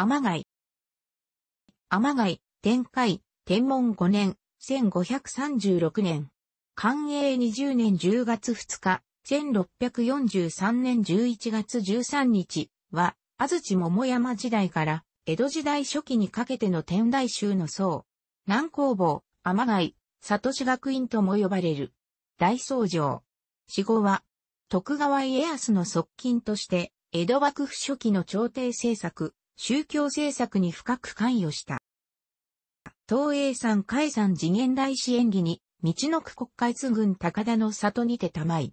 天貝。天貝、天海、天文5年、1536年。寛永20年10月2日、1643年11月13日は、安土桃山時代から、江戸時代初期にかけての天台宗の僧。南光坊、天貝、里志学院とも呼ばれる。大僧正。死後は、徳川家康の側近として、江戸幕府初期の朝廷政策、宗教政策に深く関与した。東映山海山次元大師演技に、道の区国会津郡高田の里にてたまい。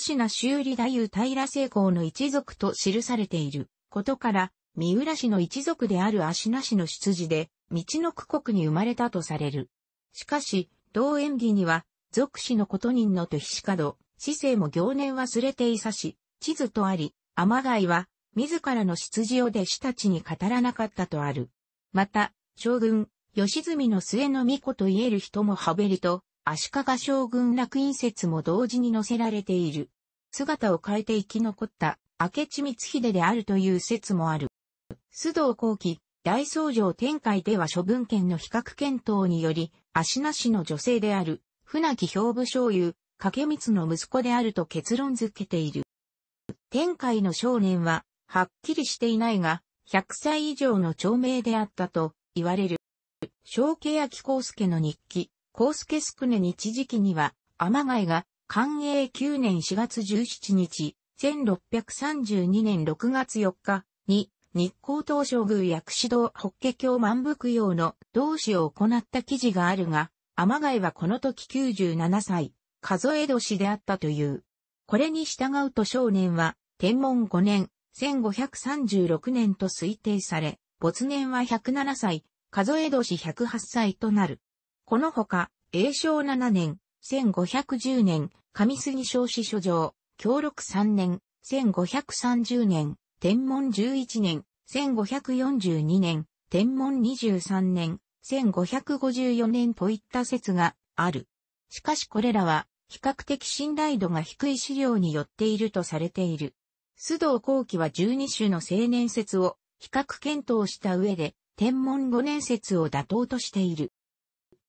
シ名修理大夫平成功の一族と記されていることから、三浦氏の一族であるシ名氏の出自で、道の区国に生まれたとされる。しかし、同演技には、俗氏のこと人のとかど、市政も行年忘れていさし、地図とあり、天貝は、自らの出自を弟子たちに語らなかったとある。また、将軍、吉住の末の巫女と言える人もハベリと、足利将軍楽院説も同時に載せられている。姿を変えて生き残った明智光秀であるという説もある。須藤後期、大僧正天海では処分権の比較検討により、足なしの女性である、船木兵部醤油、掛光の息子であると結論付けている。天海の少年は、はっきりしていないが、100歳以上の長命であったと言われる。正家明康介の日記、康介宿根日時期には、天貝が、寛永9年4月17日、1632年6月4日に、日光東照宮薬師堂法華経万福用の同志を行った記事があるが、天貝はこの時97歳、数え年であったという。これに従うと少年は、天文5年、1536年と推定され、没年は107歳、数え年108歳となる。このほか、永正7年、1510年、上杉少子書状、協力3年、1530年、天文11年、1542年、天文23年、1554年といった説がある。しかしこれらは比較的信頼度が低い資料によっているとされている。須藤幸喜は12種の青年説を比較検討した上で、天文5年説を妥当としている。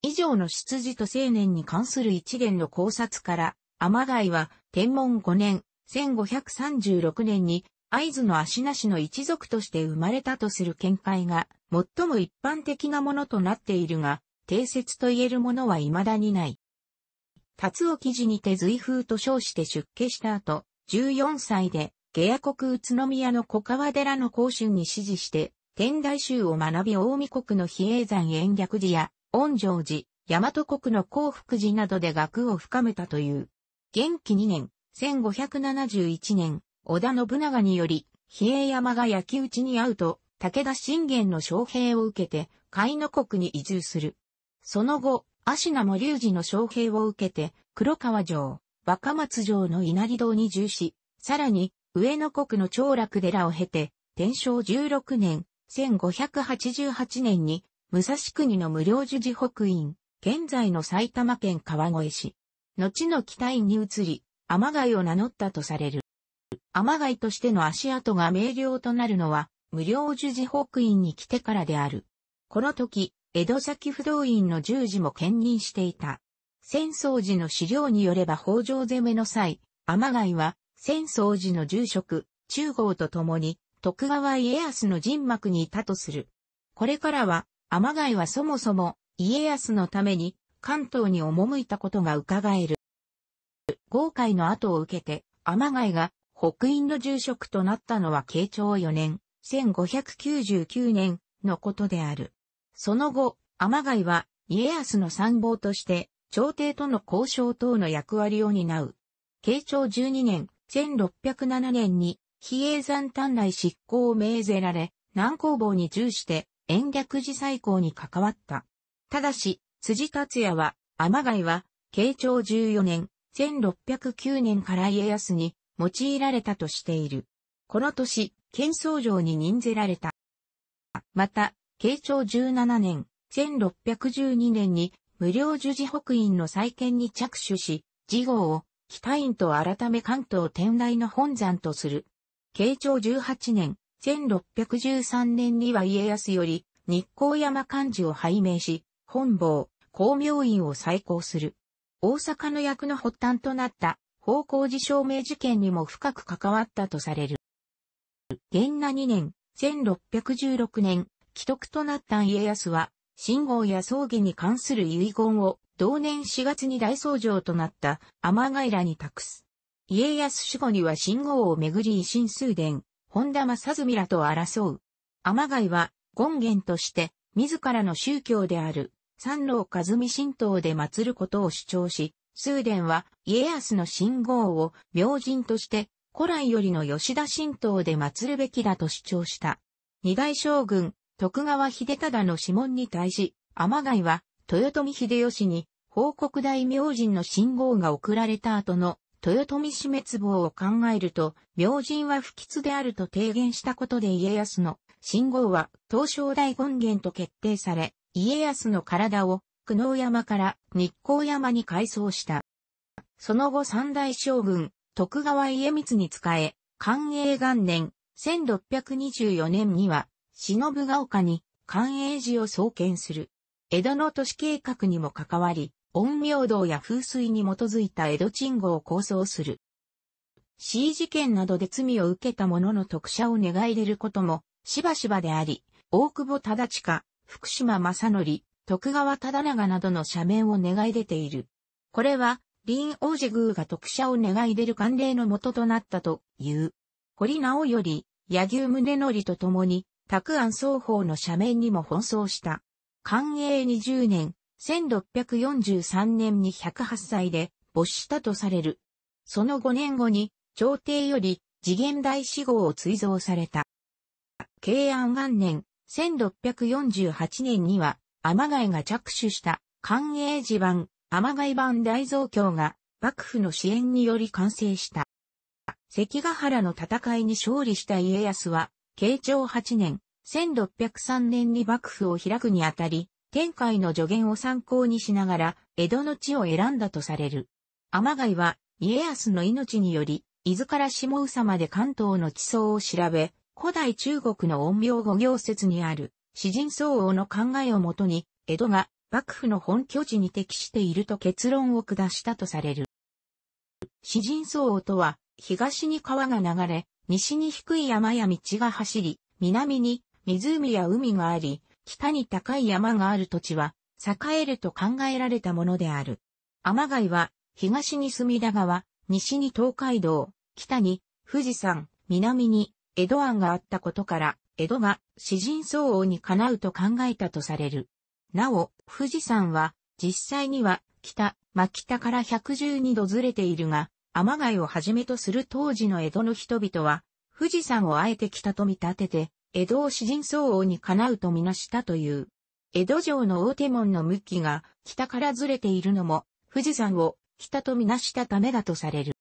以上の出自と青年に関する一連の考察から、天外は天文5年、1536年に合図の足なしの一族として生まれたとする見解が最も一般的なものとなっているが、定説と言えるものは未だにない。達を記事にて随風と称して出家した後、14歳で下野国宇都宮の小川寺の公春に指示して、天台宗を学び大見国の比叡山延暦寺や、恩城寺、大和国の幸福寺などで学を深めたという。元気2年、1571年、織田信長により、比叡山が焼き討ちに遭うと、武田信玄の将兵を受けて、海の国に移住する。その後、足名も隆寺の将兵を受けて、黒川城、若松城の稲荷堂に住し、さらに、上野国の長楽寺を経て、天正16年、1588年に、武蔵国の無料樹寺北院、現在の埼玉県川越市、後の北院に移り、天貝を名乗ったとされる。天貝としての足跡が明瞭となるのは、無料樹寺北院に来てからである。この時、江戸崎不動院の十字も兼任していた。浅草寺の資料によれば北条攻めの際、天貝は戦争寺の住職、中郷と共に、徳川家康の人幕にいたとする。これからは、天貝はそもそも、家康のために、関東に赴いたことが伺える。豪海の後を受けて、天貝が、北院の住職となったのは慶長4年、1599年のことである。その後、天貝は、家康の参謀として、朝廷との交渉等の役割を担う。慶長12年、1607年に比叡山丹内執行を命ぜられ、南工房に従して延暦寺再興に関わった。ただし、辻達也は、天貝は、慶長14年、1609年から家康に用いられたとしている。この年、県総城に任ぜられた。また、慶長17年、1612年に無料樹寺北院の再建に着手し、事業を北院と改め関東天台の本山とする。慶長18年、1613年には家康より日光山幹事を拝命し、本坊、光明院を再興する。大阪の役の発端となった方向寺証明事件にも深く関わったとされる。元那2年、1616年、既得となった家康は、信号や葬儀に関する遺言を同年4月に大僧正となった天らに託す。家康死後には信号をめぐり維新数伝、本田正純らと争う。天貝は、権現として、自らの宗教である、三郎和美神道で祀ることを主張し、数伝は、家康の信号を、明神として、古来よりの吉田神道で祀るべきだと主張した。二大将軍、徳川秀忠の指紋に対し、天貝は、豊臣秀吉に報告大明神の信号が送られた後の豊臣死滅亡を考えると、明神は不吉であると提言したことで家康の信号は東照大権現と決定され、家康の体を久能山から日光山に改装した。その後三大将軍、徳川家光に仕え、寛永元年、1624年には、忍ヶ丘に寛永寺を創建する。江戸の都市計画にも関わり、陰陽道や風水に基づいた江戸鎮護を構想する。C 事件などで罪を受けた者の特赦を願い出ることも、しばしばであり、大久保忠親、福島正則、徳川忠長などの社名を願い出ている。これは、林王子宮が特赦を願い出る慣例の元となったという。堀直より、柳生宗則と共に、拓安双方の社名にも奔走した。寛永20年、1643年に108歳で没したとされる。その5年後に、朝廷より次元大志号を追贈された。慶安元年、1648年には、天貝が着手した、寛永寺版、天貝版大蔵経が、幕府の支援により完成した。関ヶ原の戦いに勝利した家康は、慶長8年、1603年に幕府を開くにあたり、天海の助言を参考にしながら、江戸の地を選んだとされる。天海は、家康の命により、伊豆から下宇佐まで関東の地層を調べ、古代中国の陰陽五行説にある、詩人相応の考えをもとに、江戸が幕府の本拠地に適していると結論を下したとされる。詩人相応とは、東に川が流れ、西に低い山や道が走り、南に湖や海があり、北に高い山がある土地は、栄えると考えられたものである。天貝は、東に隅田川、西に東海道、北に富士山、南に江戸湾があったことから、江戸が詩人相応に叶うと考えたとされる。なお、富士山は、実際には、北、真北から112度ずれているが、天貝をはじめとする当時の江戸の人々は、富士山をあえて北と見立てて、江戸を詩人相応にかなうとみなしたという。江戸城の大手門の向きが北からずれているのも、富士山を北とみなしたためだとされる。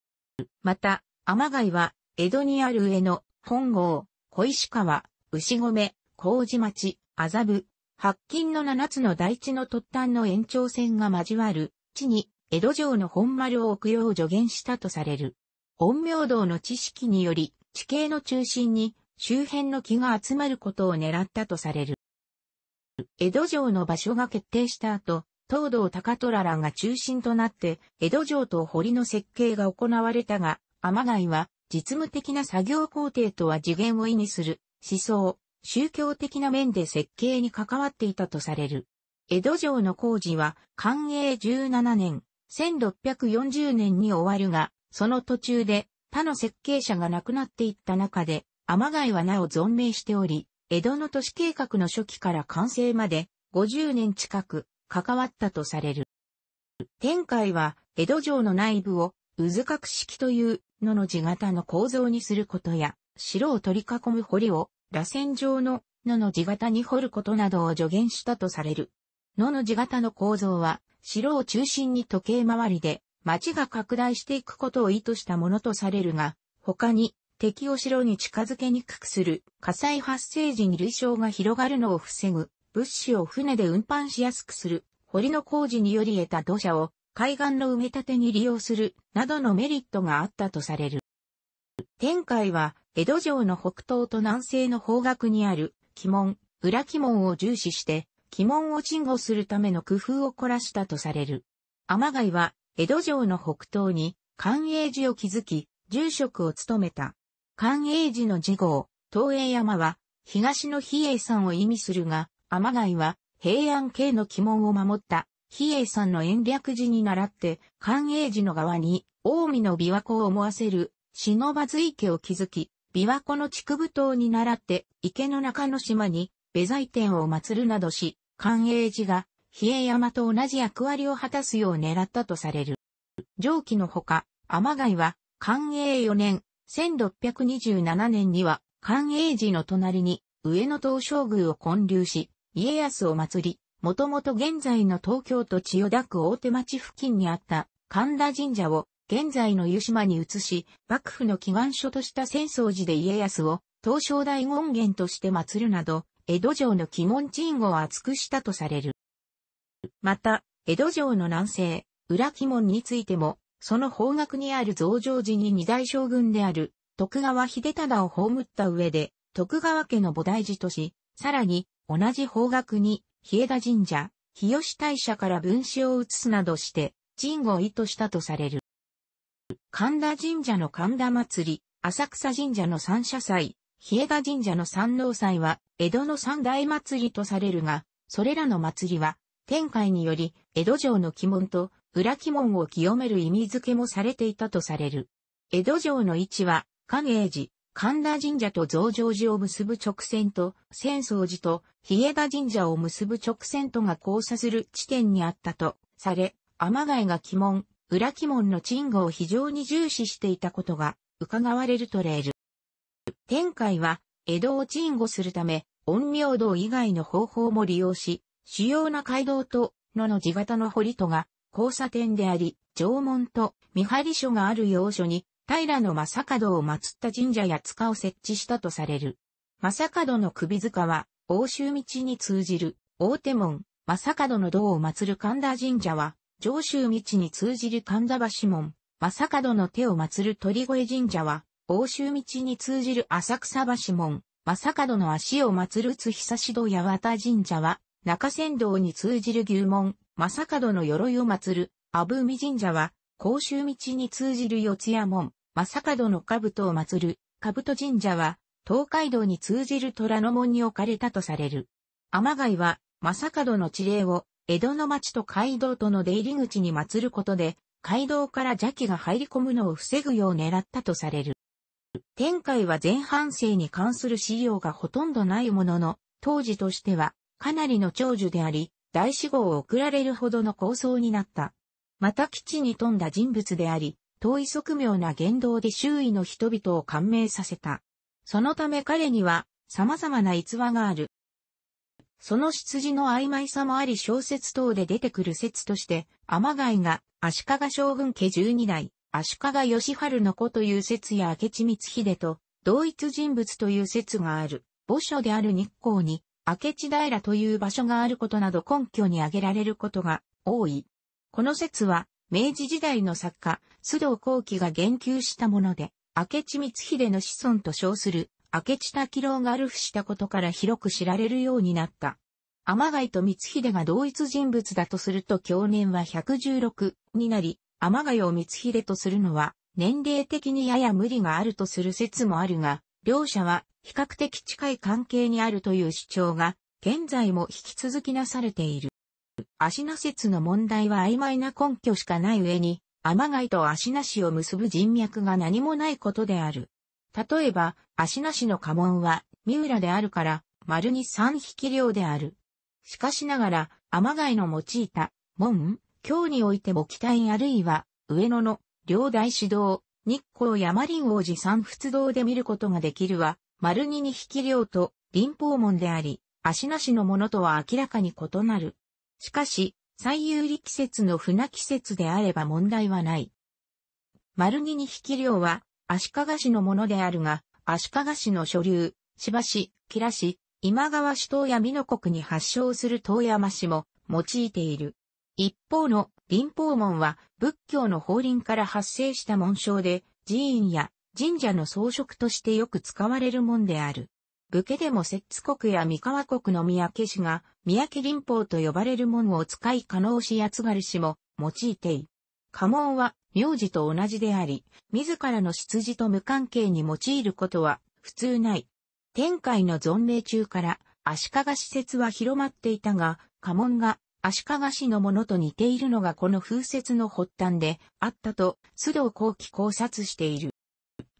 また、天貝は、江戸にある上野、本郷、小石川、牛込、麹町、麻布、白金の七つの大地の突端の延長線が交わる、地に、江戸城の本丸を置くよう助言したとされる。陰陽道の知識により、地形の中心に、周辺の木が集まることを狙ったとされる。江戸城の場所が決定した後、東道高虎らが中心となって、江戸城と堀の設計が行われたが、天貝は、実務的な作業工程とは次元を意味する、思想、宗教的な面で設計に関わっていたとされる。江戸城の工事は、寛永17年、1640年に終わるが、その途中で、他の設計者が亡くなっていった中で、天貝はなお存命しており、江戸の都市計画の初期から完成まで50年近く関わったとされる。天海は江戸城の内部を渦角式というのの字型の構造にすることや、城を取り囲む堀を螺旋状ののの字型に掘ることなどを助言したとされる。のの字型の構造は、城を中心に時計回りで、町が拡大していくことを意図したものとされるが、他に、敵を城に近づけにくくする、火災発生時に類傷が広がるのを防ぐ、物資を船で運搬しやすくする、堀の工事により得た土砂を海岸の埋め立てに利用する、などのメリットがあったとされる。天海は、江戸城の北東と南西の方角にある、鬼門、裏鬼門を重視して、鬼門を鎮護するための工夫を凝らしたとされる。天海は、江戸城の北東に、寛永寺を築き、住職を務めた。寛永寺の次号、東映山は、東の比叡山を意味するが、天外は、平安系の鬼門を守った、比叡山の延暦寺に倣って、寛永寺の側に、近江の琵琶湖を思わせる、忍ばず池を築き、琵琶湖の竹部島に倣って、池の中の島に、ベザ天を祀るなどし、寛永寺が、比叡山と同じ役割を果たすよう狙ったとされる。上記のほか、天外は、寛永四年、1627年には、寛永寺の隣に、上野東照宮を建立し、家康を祭り、もともと現在の東京都千代田区大手町付近にあった神田神社を現在の湯島に移し、幕府の祈願所とした浅草寺で家康を東照大権現として祀るなど、江戸城の鬼門鎮護を厚くしたとされる。また、江戸城の南西、裏鬼門についても、その方角にある増上寺に二大将軍である、徳川秀忠を葬った上で、徳川家の菩提寺とし、さらに、同じ方角に、日枝神社、日吉大社から分子を移すなどして、神を意図したとされる。神田神社の神田祭り、浅草神社の三社祭、日枝神社の三能祭は、江戸の三大祭りとされるが、それらの祭りは、天界により、江戸城の鬼門と、裏鬼門を清める意味付けもされていたとされる。江戸城の位置は、寛永寺、神田神社と増上寺を結ぶ直線と、浅草寺と、日枝神社を結ぶ直線とが交差する地点にあったと、され、天貝が鬼門、裏鬼門の鎮護を非常に重視していたことが、伺われるとレール。天海は、江戸を鎮護するため、陰陽道以外の方法も利用し、主要な街道と、野の地型の堀戸が、交差点であり、城門と見張り所がある要所に、平の正門を祀った神社や塚を設置したとされる。正門の首塚は、欧州道に通じる、大手門、正門の道を祀る神田神社は、上州道に通じる神田橋門、正門の手を祀る鳥越神社は、欧州道に通じる浅草橋門、正門の足を祀る津久志道八幡神社は、中山道に通じる牛門、正門の鎧を祀る、阿部海神社は、甲州道に通じる四谷門、正門の兜を祀る、兜神社は、東海道に通じる虎ノ門に置かれたとされる。天貝は、正門の地霊を、江戸の町と街道との出入り口に祀ることで、街道から邪気が入り込むのを防ぐよう狙ったとされる。天海は前半生に関する資料がほとんどないものの、当時としては、かなりの長寿であり、大志望を送られるほどの構想になった。また基地に富んだ人物であり、遠い側妙な言動で周囲の人々を感銘させた。そのため彼には様々な逸話がある。その出自の曖昧さもあり小説等で出てくる説として、天貝が足利将軍家12代、足利義春の子という説や明智光秀と同一人物という説がある。墓所である日光に明智平という場所があることなど根拠に挙げられることが多い。この説は、明治時代の作家、須藤幸喜が言及したもので、明智光秀の子孫と称する、明智多喜郎がルフしたことから広く知られるようになった。天貝と光秀が同一人物だとすると去年は116になり、天貝を光秀とするのは、年齢的にやや無理があるとする説もあるが、両者は比較的近い関係にあるという主張が、現在も引き続きなされている。芦名説の問題は曖昧な根拠しかない上に、天貝と芦名氏を結ぶ人脈が何もないことである。例えば、芦名氏の家紋は、三浦であるから、丸に三匹量である。しかしながら、天貝の用いた、門、京においても北院あるいは、上野の、両大指導、日光山林王寺三仏堂で見ることができるは、丸二に引き量と林宝門であり、足なしのものとは明らかに異なる。しかし、最有利季節の船季節であれば問題はない。丸二に引き量は、足利市のものであるが、足利市の所流、千葉市、吉良市、今川市東や美濃国に発祥する東山市も用いている。一方の臨法門は仏教の法輪から発生した紋章で寺院や神社の装飾としてよく使われるもんである。武家でも摂津国や三河国の三宅氏が三宅臨法と呼ばれる門を使い加納氏や津軽氏も用いてい。家紋は名字と同じであり、自らの出自と無関係に用いることは普通ない。天界の存命中から足利施設は広まっていたが、家紋が足利氏のものと似ているのがこの風説の発端であったと、須藤幸喜考察している。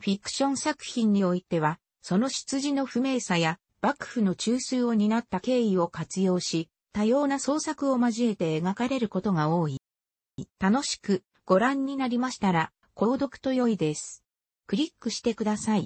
フィクション作品においては、その出自の不明さや、幕府の中枢を担った経緯を活用し、多様な創作を交えて描かれることが多い。楽しくご覧になりましたら、購読と良いです。クリックしてください。